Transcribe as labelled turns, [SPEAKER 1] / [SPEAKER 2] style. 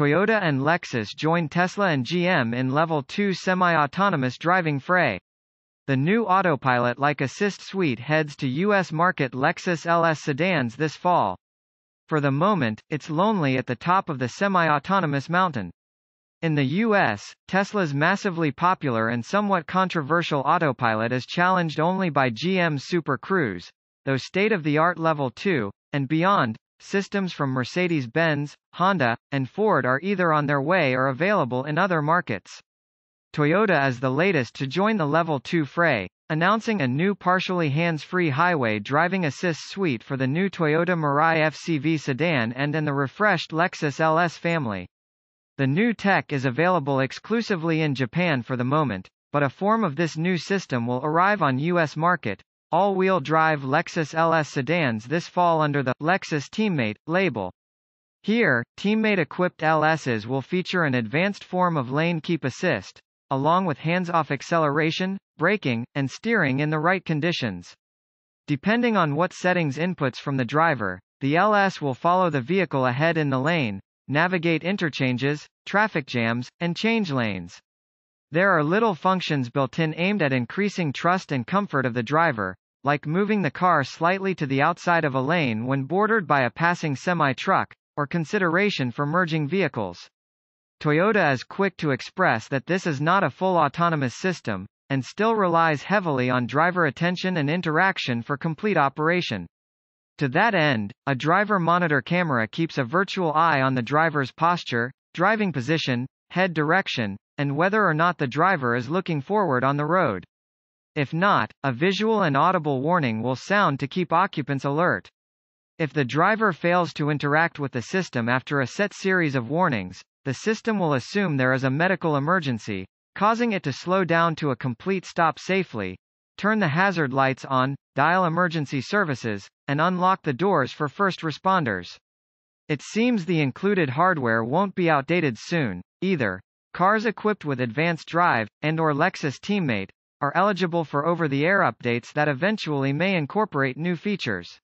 [SPEAKER 1] Toyota and Lexus join Tesla and GM in Level 2 semi-autonomous driving fray. The new Autopilot-like Assist suite heads to U.S. market Lexus LS sedans this fall. For the moment, it's lonely at the top of the semi-autonomous mountain. In the U.S., Tesla's massively popular and somewhat controversial Autopilot is challenged only by GM's Super Cruise, though state-of-the-art Level 2, and beyond, systems from Mercedes-Benz, Honda, and Ford are either on their way or available in other markets. Toyota is the latest to join the Level 2 fray, announcing a new partially hands-free highway driving assist suite for the new Toyota Mirai FCV sedan and in the refreshed Lexus LS family. The new tech is available exclusively in Japan for the moment, but a form of this new system will arrive on US market, all-wheel drive Lexus LS sedans this fall under the Lexus Teammate label. Here, teammate-equipped LSs will feature an advanced form of lane keep assist, along with hands-off acceleration, braking, and steering in the right conditions. Depending on what settings inputs from the driver, the LS will follow the vehicle ahead in the lane, navigate interchanges, traffic jams, and change lanes. There are little functions built in aimed at increasing trust and comfort of the driver, like moving the car slightly to the outside of a lane when bordered by a passing semi-truck, or consideration for merging vehicles. Toyota is quick to express that this is not a full autonomous system, and still relies heavily on driver attention and interaction for complete operation. To that end, a driver monitor camera keeps a virtual eye on the driver's posture, driving position, head direction, and whether or not the driver is looking forward on the road. If not, a visual and audible warning will sound to keep occupants alert. If the driver fails to interact with the system after a set series of warnings, the system will assume there is a medical emergency, causing it to slow down to a complete stop safely, turn the hazard lights on, dial emergency services, and unlock the doors for first responders. It seems the included hardware won't be outdated soon, either. Cars equipped with advanced drive, and or Lexus teammate, are eligible for over-the-air updates that eventually may incorporate new features.